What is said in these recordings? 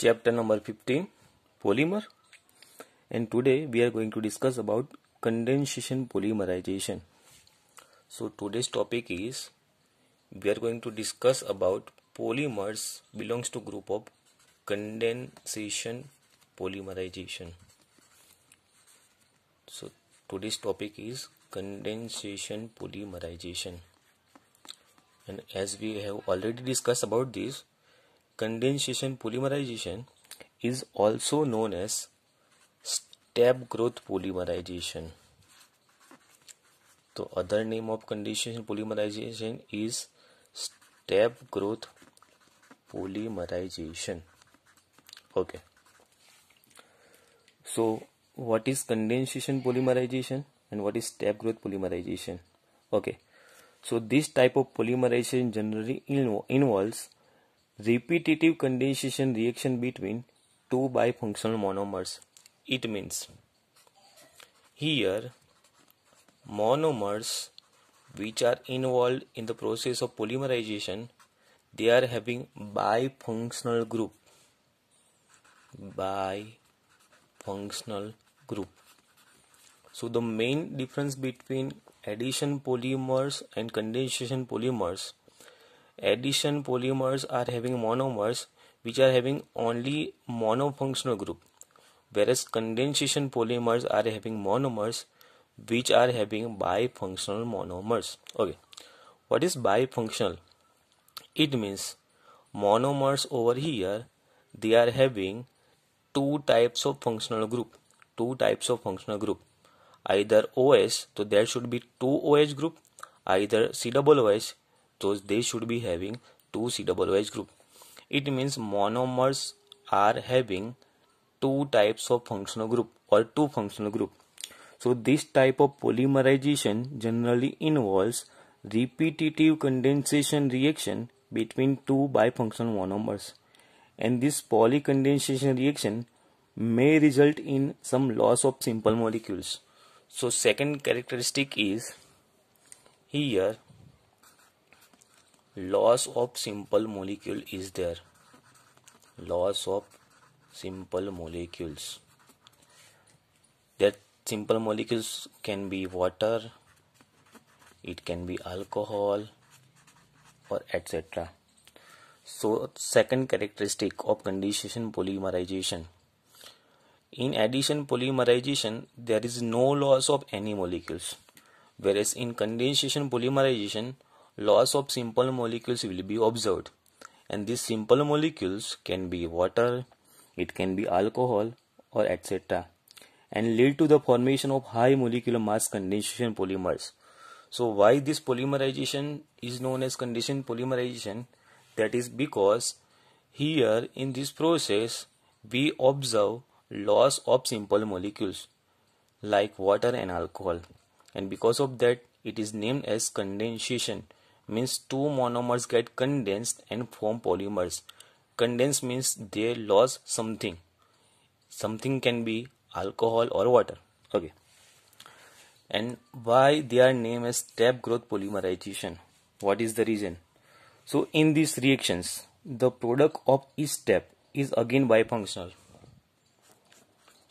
chapter number 15 polymer and today we are going to discuss about condensation polymerization so today's topic is we are going to discuss about polymers belongs to group of condensation polymerization so today's topic is condensation polymerization and as we have already discussed about this condensation polymerization is also known as step growth polymerization. So, other name of condensation polymerization is step growth polymerization. Okay. So, what is condensation polymerization and what is step growth polymerization? Okay. So, this type of polymerization generally involves repetitive condensation reaction between two bifunctional monomers it means here monomers which are involved in the process of polymerization they are having bifunctional group bifunctional group so the main difference between addition polymers and condensation polymers addition polymers are having monomers which are having only monofunctional group whereas condensation polymers are having monomers which are having bifunctional monomers okay what is bifunctional it means monomers over here they are having two types of functional group two types of functional group either OS so there should be two OH group either COOH so they should be having 2COOH group. It means monomers are having two types of functional group or two functional group. So this type of polymerization generally involves repetitive condensation reaction between two bifunctional monomers and this polycondensation reaction may result in some loss of simple molecules. So second characteristic is here loss of simple molecule is there loss of simple molecules that simple molecules can be water it can be alcohol or etc so second characteristic of condensation polymerization in addition polymerization there is no loss of any molecules whereas in condensation polymerization loss of simple molecules will be observed and these simple molecules can be water it can be alcohol or etc and lead to the formation of high molecular mass condensation polymers so why this polymerization is known as condensation polymerization that is because here in this process we observe loss of simple molecules like water and alcohol and because of that it is named as condensation means two monomers get condensed and form polymers condensed means they lose something something can be alcohol or water okay and why they are named as step growth polymerization what is the reason so in these reactions the product of each step is again bifunctional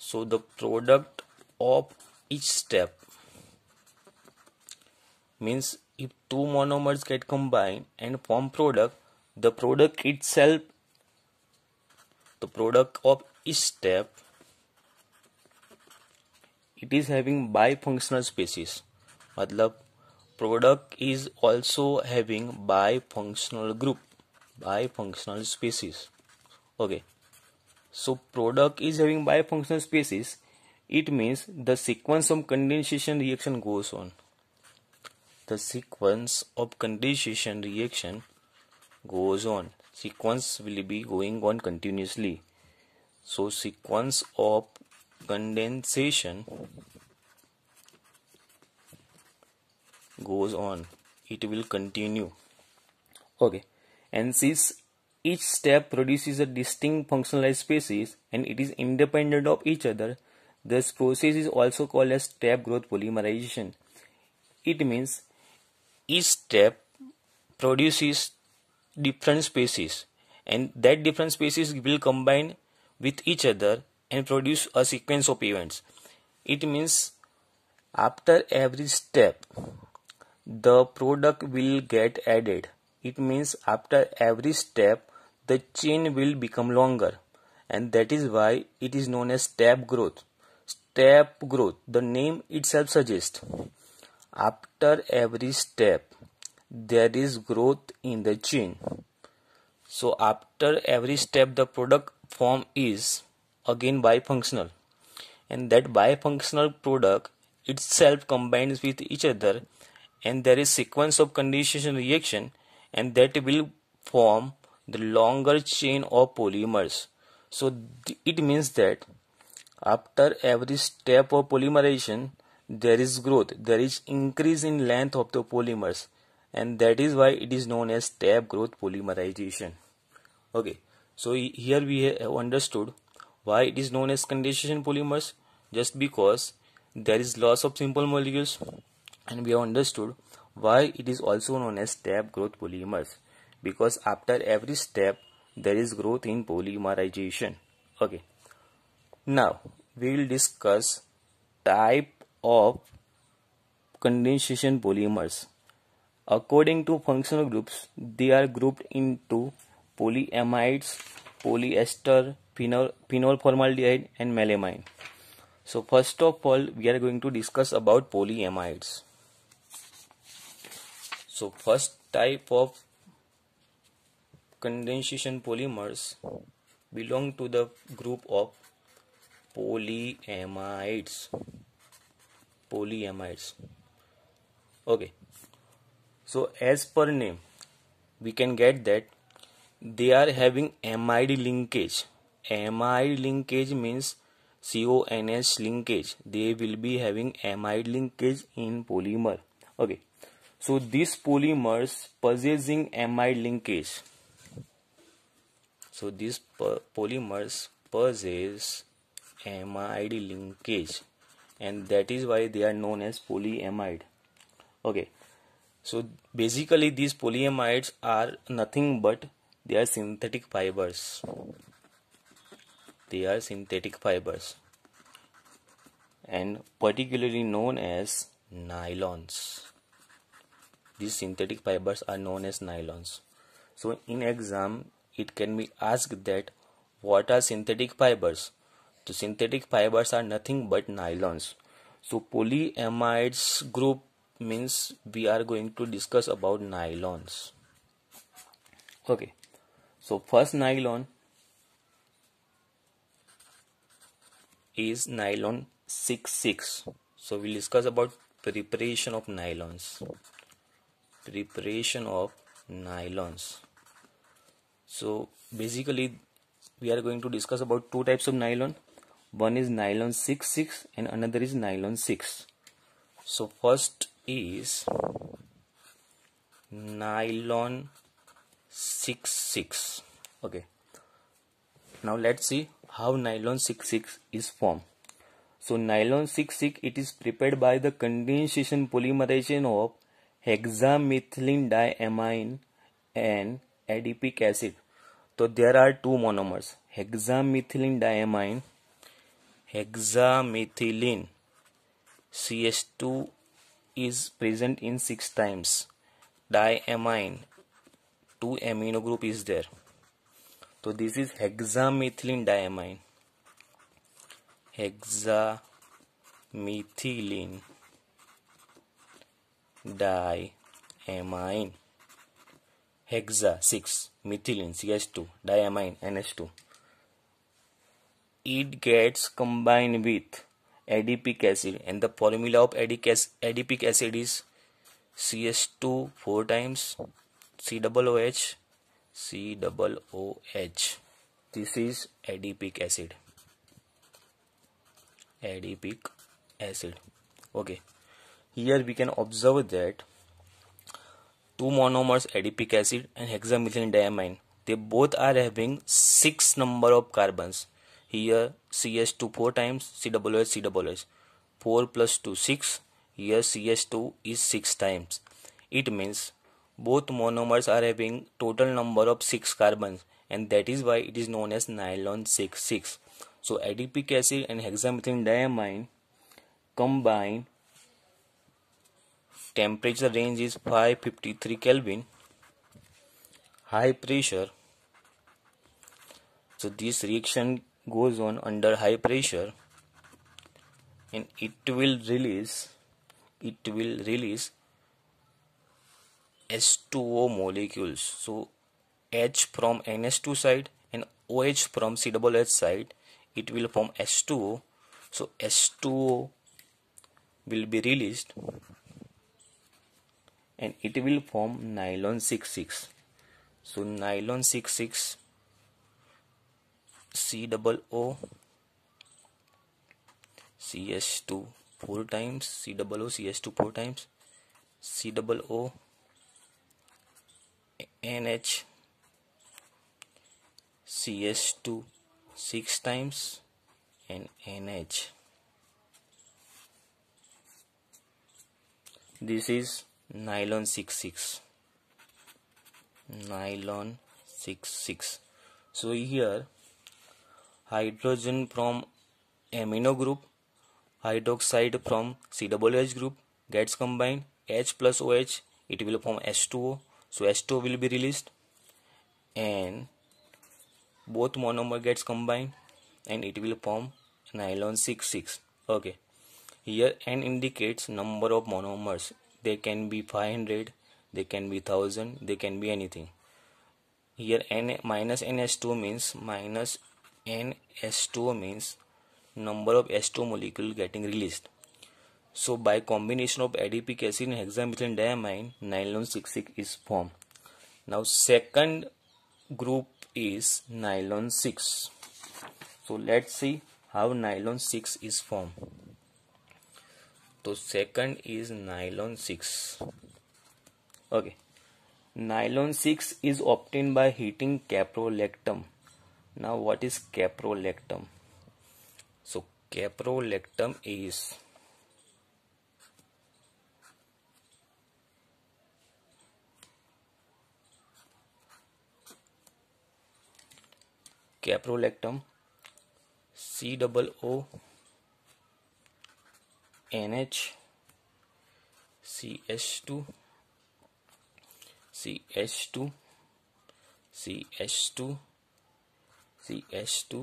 so the product of each step means if two monomers get combined and form product the product itself the product of each step it is having bifunctional species मतलब product is also having bifunctional group bifunctional species okay so product is having bifunctional species it means the sequence of condensation reaction goes on the sequence of condensation reaction goes on sequence will be going on continuously so sequence of condensation goes on it will continue okay and since each step produces a distinct functionalized species and it is independent of each other this process is also called as step growth polymerization it means each step produces different species and that different species will combine with each other and produce a sequence of events it means after every step the product will get added it means after every step the chain will become longer and that is why it is known as step growth step growth the name itself suggests after every step, there is growth in the chain. So after every step, the product form is again bifunctional, and that bifunctional product itself combines with each other, and there is sequence of condensation reaction, and that will form the longer chain of polymers. So it means that after every step of polymerization, there is growth there is increase in length of the polymers and that is why it is known as tab growth polymerization okay so here we have understood why it is known as condensation polymers just because there is loss of simple molecules and we have understood why it is also known as tab growth polymers because after every step there is growth in polymerization okay now we will discuss type of condensation polymers. According to functional groups, they are grouped into polyamides, polyester, phenol, phenol formaldehyde, and melamine. So first of all, we are going to discuss about polyamides. So first type of condensation polymers belong to the group of polyamides polyamides okay so as per name we can get that they are having amide linkage amide linkage means CONH linkage they will be having amide linkage in polymer okay so these polymers possessing amide linkage so these polymers possess amide linkage and that is why they are known as polyamide okay so basically these polyamides are nothing but they are synthetic fibers they are synthetic fibers and particularly known as nylons these synthetic fibers are known as nylons so in exam it can be asked that what are synthetic fibers waste. Synthetic fibers are nothing but nylons. So polyamides group means we are going to discuss about nylons. Okay. So first nylon is nylon 66. So we'll discuss about preparation of nylons. Preparation of nylons. So basically we are going to discuss about two types of nylon one is nylon six six and another is nylon 6 so first is nylon six six. okay now let's see how nylon six six is formed so nylon six six it is prepared by the condensation polymerization of hexamethylene diamine and adipic acid so there are two monomers hexamethylene diamine hexamethylene CH2 is present in 6 times diamine 2 amino group is there so this is hexamethylene diamine hexamethylene diamine hexa 6 methylene CH2 diamine NH2 it gets combined with adipic acid and the formula of adipic acid is cs2 4 times COOH COOH this is adipic acid adipic acid okay here we can observe that two monomers adipic acid and diamine. they both are having six number of carbons here CS2 4 times CWS CWS. 4 plus 2 6. Here CS2 is 6 times. It means both monomers are having total number of 6 carbons and that is why it is known as nylon 6 6. So adipic acid and hexamethylene diamine combine temperature range is 553 Kelvin high pressure so this reaction goes on under high pressure and it will release it will release H2O molecules so H from ns 2 side and OH from CHH side it will form H2O so H2O will be released and it will form nylon 66 so nylon 66 C double O CS2 4 times C double O CS2 4 times C double O NH CS2 6 times and NH this is nylon 66 nylon 66 so here hydrogen from amino group, hydroxide from COOH group gets combined, H plus OH, it will form H2O, so H2O will be released and both monomer gets combined and it will form nylon 66 okay here n indicates number of monomers they can be 500 they can be 1000 they can be anything here n minus ns2 means minus and S two means number of S 2 molecule getting released. So by combination of adipic acid and hexamethylene diamine, nylon 66 is formed. Now second group is nylon 6. So let's see how nylon 6 is formed. So second is nylon 6. Okay. Nylon 6 is obtained by heating caprolactam now what is caprolactam? so caprolactam is caprolactam C double O NH CH2 CH2 CH2 CH2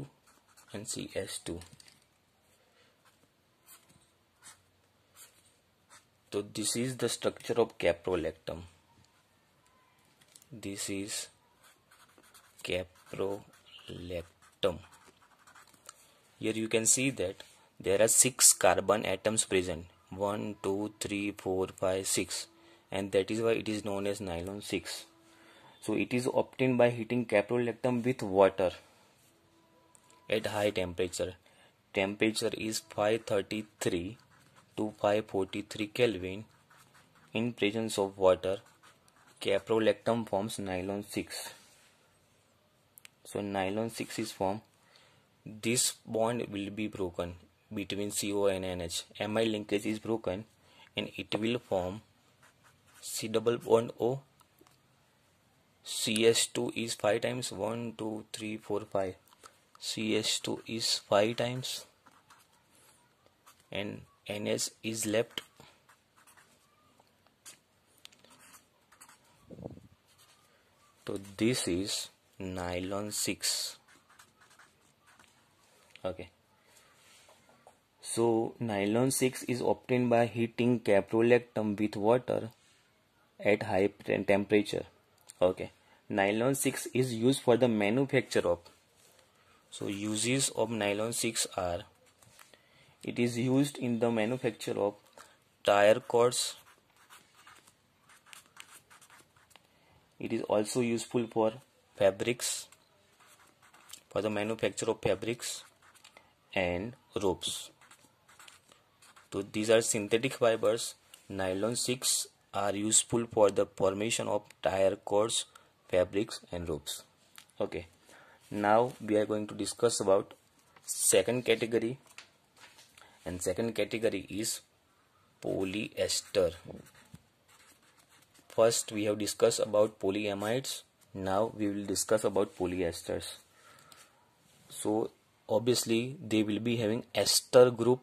and CH2 so this is the structure of caprolactam this is caprolactam here you can see that there are six carbon atoms present 1 2 3 4 5 6 and that is why it is known as nylon 6 so it is obtained by heating caprolactam with water at high temperature temperature is 533 to 543 kelvin in presence of water caprolactam forms nylon 6 so nylon 6 is formed this bond will be broken between CO and NH Mi linkage is broken and it will form C double bond O CS2 is 5 times 1 2 3 4 5 CH2 is 5 times and NS is left so this is nylon 6 okay so nylon 6 is obtained by heating caprolactam with water at high temperature okay nylon 6 is used for the manufacture of so uses of nylon 6 are it is used in the manufacture of tire cords. It is also useful for fabrics for the manufacture of fabrics and ropes. So these are synthetic fibers. Nylon 6 are useful for the formation of tire cords, fabrics and ropes. Okay now we are going to discuss about second category and second category is polyester first we have discussed about polyamides now we will discuss about polyesters so obviously they will be having ester group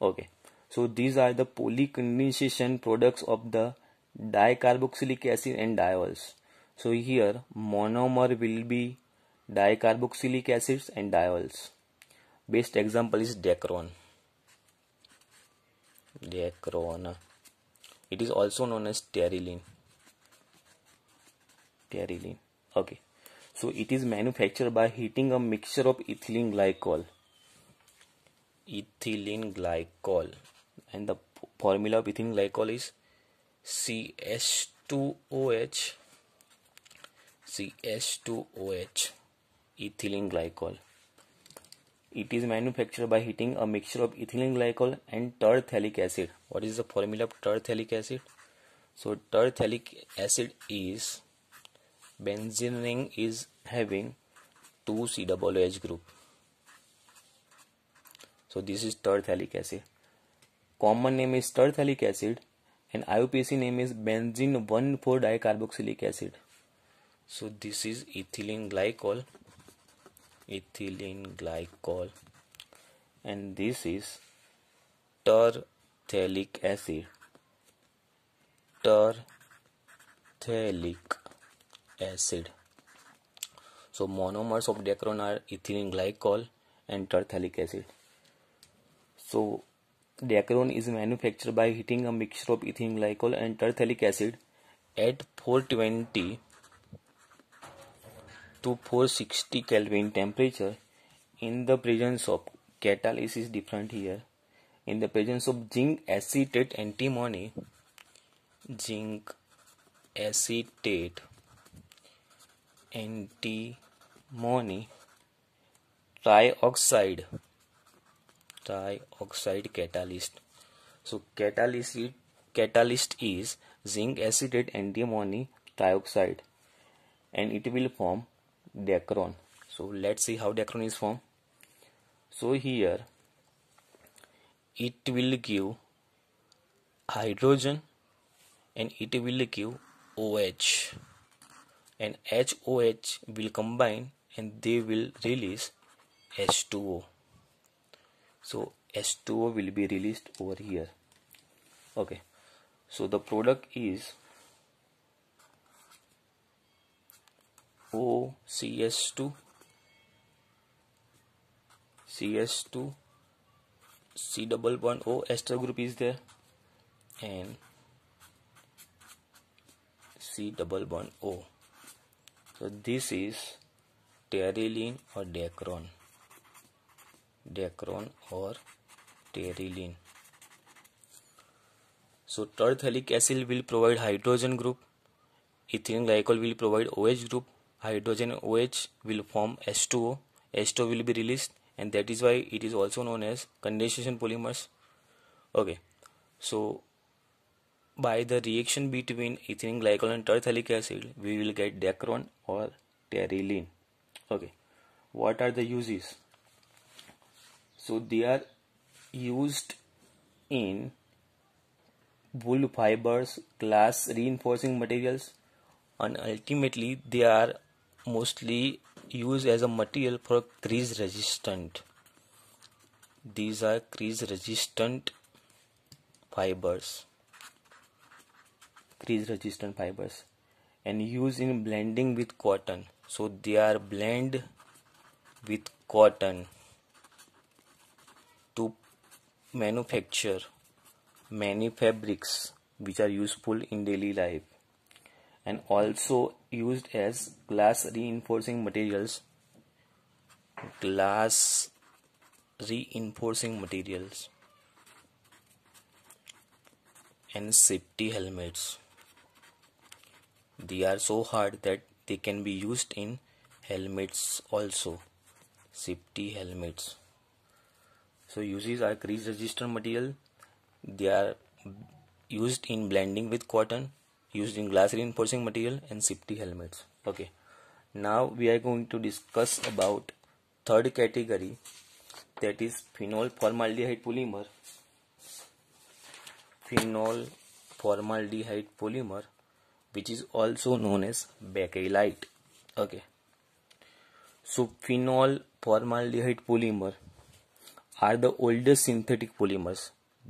okay so these are the polycondensation products of the dicarboxylic acid and diols so here monomer will be dicarboxylic acids and diols. Best example is Dacron. Dacron. It is also known as terylene. Terylene. Okay. So it is manufactured by heating a mixture of ethylene glycol. Ethylene glycol. And the formula of ethylene glycol is CH2OH. CH2OH ethylene glycol. It is manufactured by heating a mixture of ethylene glycol and terphthalic acid. What is the formula of terphthalic acid? So terphthalic acid is benzene ring is having 2 C double group. So this is terphthalic acid. Common name is terphthalic acid and IUPAC name is benzene 1,4 dicarboxylic acid. So this is ethylene glycol ethylene glycol and this is terephthalic acid terephthalic acid so monomers of Dacron are ethylene glycol and terephthalic acid. So Dacron is manufactured by heating a mixture of ethylene glycol and terephthalic acid at 420 to 460 Kelvin temperature in the presence of catalyst is different here in the presence of zinc acetate antimony zinc acetate antimony trioxide trioxide catalyst so catalyst catalyst is zinc acetate antimony trioxide and it will form diachron so let's see how diachron is formed so here it will give hydrogen and it will give OH and HOH will combine and they will release H2O so H2O will be released over here okay so the product is O C S two C S two C double one O ester group is there and C double one O so this is terylene और dacron dacron और terylene so terephthalic acid will provide hydrogen group ethylene glycol will provide OH group hydrogen OH will form H2O. h 20 will be released and that is why it is also known as condensation polymers. Okay, so by the reaction between ethylene glycol and terthylic acid, we will get Dacron or terylene. Okay, what are the uses? So they are used in wool fibers, glass reinforcing materials, and ultimately they are mostly used as a material for crease resistant these are crease resistant fibers crease resistant fibers and used in blending with cotton so they are blend with cotton to manufacture many fabrics which are useful in daily life and also used as glass reinforcing materials glass reinforcing materials and safety helmets they are so hard that they can be used in helmets also safety helmets so uses are crease resistant material they are used in blending with cotton used in glass reinforcing material and safety helmets okay now we are going to discuss about third category that is phenol formaldehyde polymer phenol formaldehyde polymer which is also known as bakelite okay so phenol formaldehyde polymer are the oldest synthetic polymers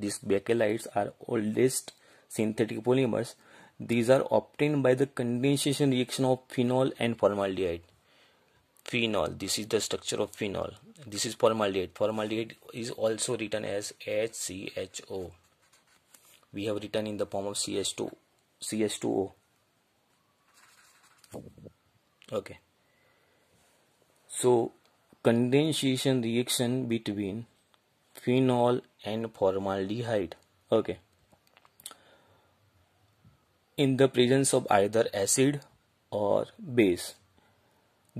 these bakelites are oldest synthetic polymers these are obtained by the condensation reaction of phenol and formaldehyde. Phenol, this is the structure of phenol. This is formaldehyde. Formaldehyde is also written as HCHO. We have written in the form of CH2, CH2O. Okay. So, condensation reaction between phenol and formaldehyde. Okay in the presence of either acid or base.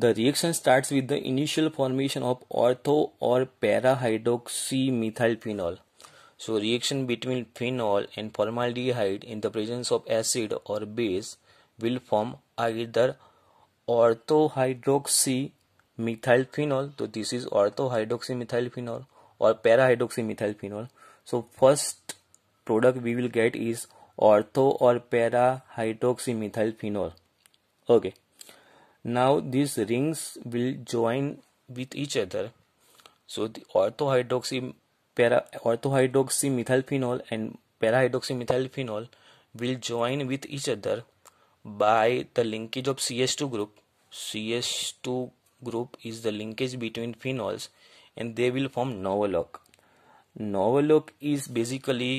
The reaction starts with the initial formation of ortho or para phenol. So reaction between phenol and formaldehyde in the presence of acid or base will form either ortho phenol. So this is ortho phenol or para phenol. So first product we will get is ortho और para hydroxy methyl phenol okay now this rings will join with each other so ortho hydroxy para ortho hydroxy methyl phenol and para hydroxy methyl phenol will join with each other by the linkage of C S two group C S two group is the linkage between phenols and they will form novolac novolac is basically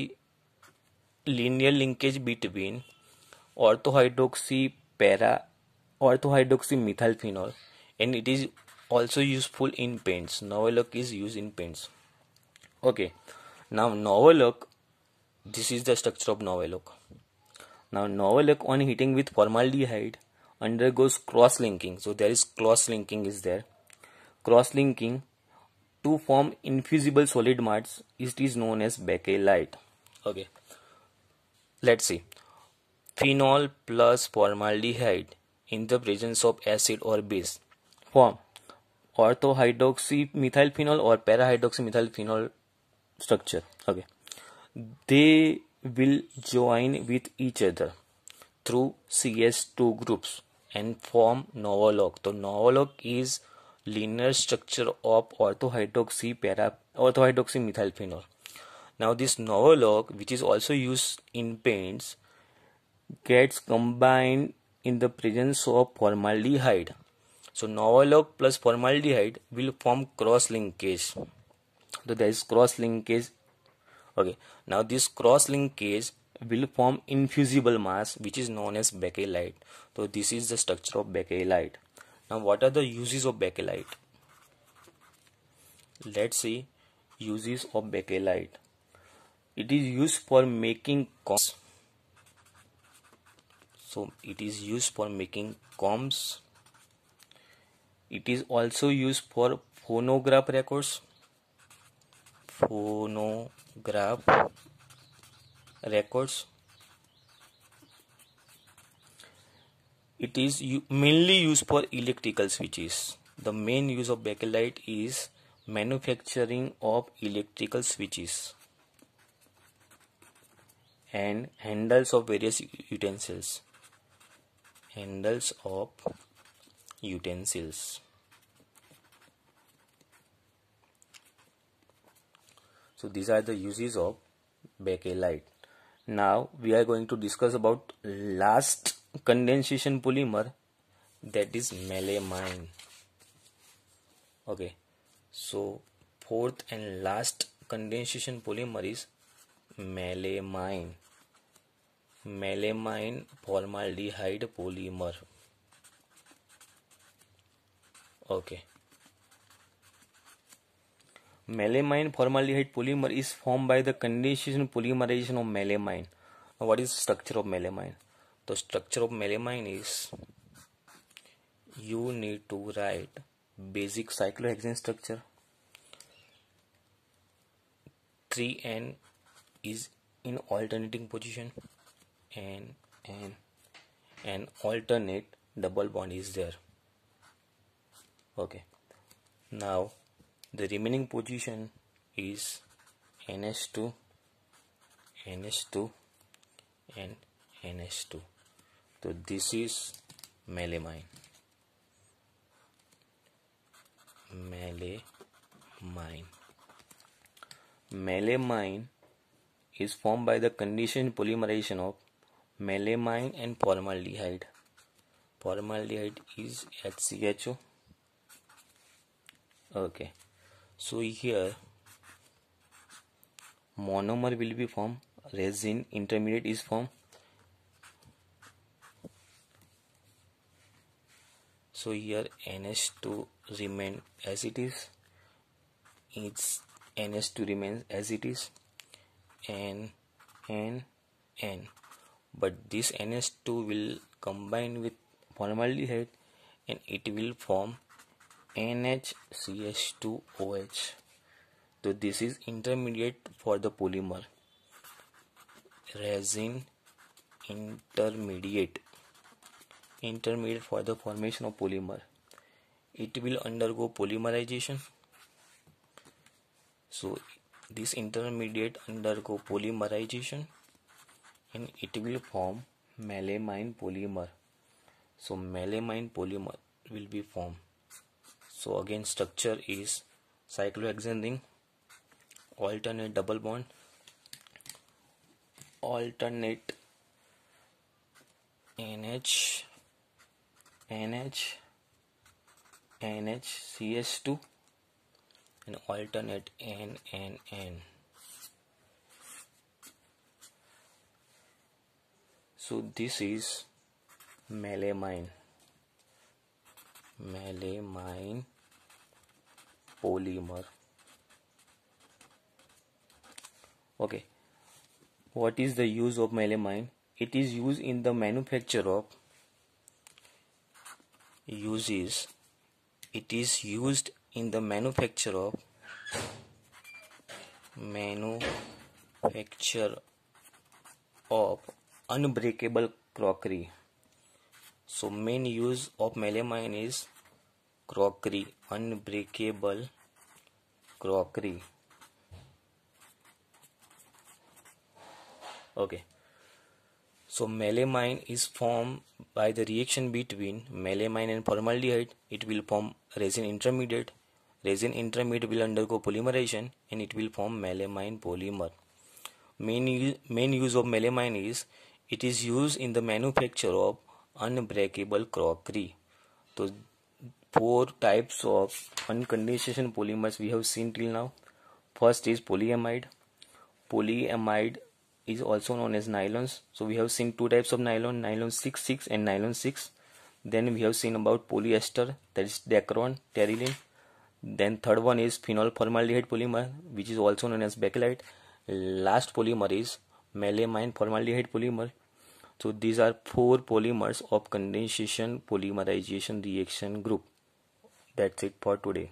linear linkage between orthohydroxy para orthohydroxy methylphenol and it is also useful in paints noveloc is used in paints okay now noveloc this is the structure of noveloc now noveloc on heating with formaldehyde undergoes cross linking so there is cross linking is there cross linking to form infusible solid mats. it is known as bakelite okay Let's see. Phenol plus formaldehyde in the presence of acid or base form orthohydroxy phenol or para-hydroxy phenol structure. Okay. They will join with each other through CH2 groups and form novolog. So novolog is linear structure of orthohydroxy para orthohydroxy methyl phenol. Now this novolog which is also used in paints gets combined in the presence of formaldehyde. So novolog plus formaldehyde will form cross linkage. So there is cross linkage. Okay. Now this cross linkage will form infusible mass which is known as bakelite. So this is the structure of bakelite. Now what are the uses of bakelite? Let's see uses of bakelite it is used for making combs so it is used for making combs it is also used for phonograph records phonograph records it is mainly used for electrical switches the main use of bakelite is manufacturing of electrical switches and handles of various utensils handles of utensils so these are the uses of bakelite now we are going to discuss about last condensation polymer that is melamine okay so fourth and last condensation polymer is melamine melamine formaldehyde polymer okay melamine formaldehyde polymer is form by the condensation polymerization of melamine what is structure of melamine तो structure of melamine is you need to write basic cyclohexane structure three and is in alternating position and and an alternate double bond is there okay now the remaining position is ns2 ns2 and ns2 so this is melamine melamine melamine is formed by the conditioned polymerization of melamine and formaldehyde. Formaldehyde is HCHO. Okay, so here monomer will be formed, resin intermediate is formed. So here NH2 remain as it is, its its ns 2 remains as it is n n n but this ns2 will combine with formaldehyde and it will form NHCH2OH so this is intermediate for the polymer resin intermediate intermediate for the formation of polymer it will undergo polymerization so this intermediate undergo polymerization and it will form melamine polymer. So melamine polymer will be formed. So again structure is cyclohexane ring, alternate double bond, alternate NH, NH, NH, CH2 and alternate n and n so this is melamine melamine polymer okay what is the use of melamine it is used in the manufacture of uses it is used in the manufacture of manufacture of unbreakable crockery so main use of melamine is crockery unbreakable crockery okay so melamine is formed by the reaction between melamine and formaldehyde it will form resin intermediate Resin intermediate will undergo polymerization and it will form melamine polymer. Main, use, main use of melamine is it is used in the manufacture of unbreakable crockery. So four types of uncondensation polymers we have seen till now. First is polyamide. Polyamide is also known as nylons. So we have seen two types of nylon, nylon six six and nylon 6. Then we have seen about polyester that is Dacron, Terylene then third one is phenol formaldehyde polymer which is also known as bakelite. Last polymer is melamine formaldehyde polymer. So these are four polymers of condensation polymerization reaction group. That's it for today.